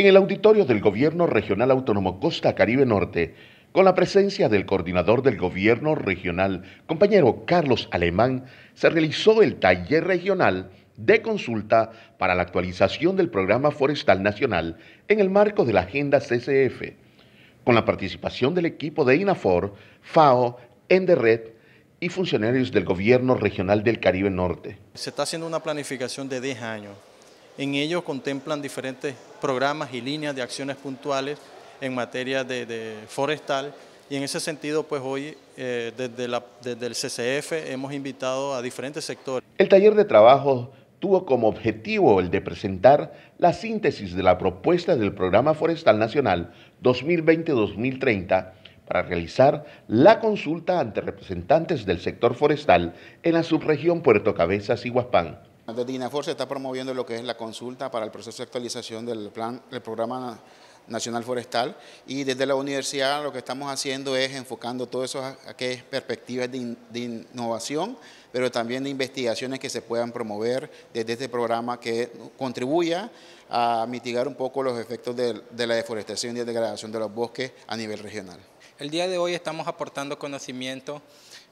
en el auditorio del Gobierno Regional Autónomo Costa Caribe Norte, con la presencia del coordinador del Gobierno Regional, compañero Carlos Alemán, se realizó el taller regional de consulta para la actualización del Programa Forestal Nacional en el marco de la Agenda CCF, con la participación del equipo de INAFOR, FAO, EndeRed y funcionarios del Gobierno Regional del Caribe Norte. Se está haciendo una planificación de 10 años en ello contemplan diferentes programas y líneas de acciones puntuales en materia de, forestal y en ese sentido, pues hoy eh, desde, desde el CCF hemos invitado a diferentes sectores. El taller de trabajo tuvo como objetivo el de presentar la síntesis de la propuesta del Programa Forestal Nacional 2020-2030 para realizar la consulta ante representantes del sector forestal en la subregión Puerto Cabezas y Guaspán. Desde INAFOR se está promoviendo lo que es la consulta para el proceso de actualización del plan, del programa nacional forestal y desde la universidad lo que estamos haciendo es enfocando todas esas perspectivas de, de, innovación, pero también de investigaciones que se puedan promover desde este programa que contribuya a mitigar un poco los efectos de, de la deforestación y degradación de los bosques a nivel regional. El día de hoy estamos aportando conocimiento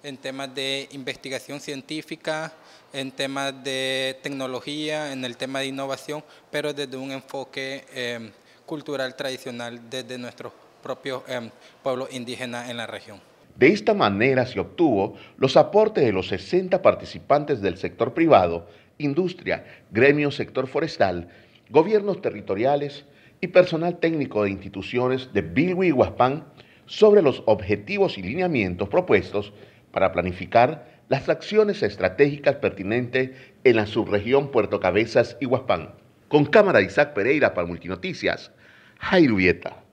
en temas de investigación científica, en temas de tecnología, en el tema de innovación, pero desde un enfoque em, cultural tradicional desde nuestros propios em, pueblos indígenas en la región. De esta manera se obtuvo los aportes de los 60 participantes del sector privado, industria, gremio sector forestal, gobiernos territoriales y personal técnico de instituciones de Bilwi y Huaspán, sobre los objetivos y lineamientos propuestos para planificar las acciones estratégicas pertinentes en la subregión Puerto Cabezas y Huaspán. Con cámara Isaac Pereira para Multinoticias, Jairo Vieta.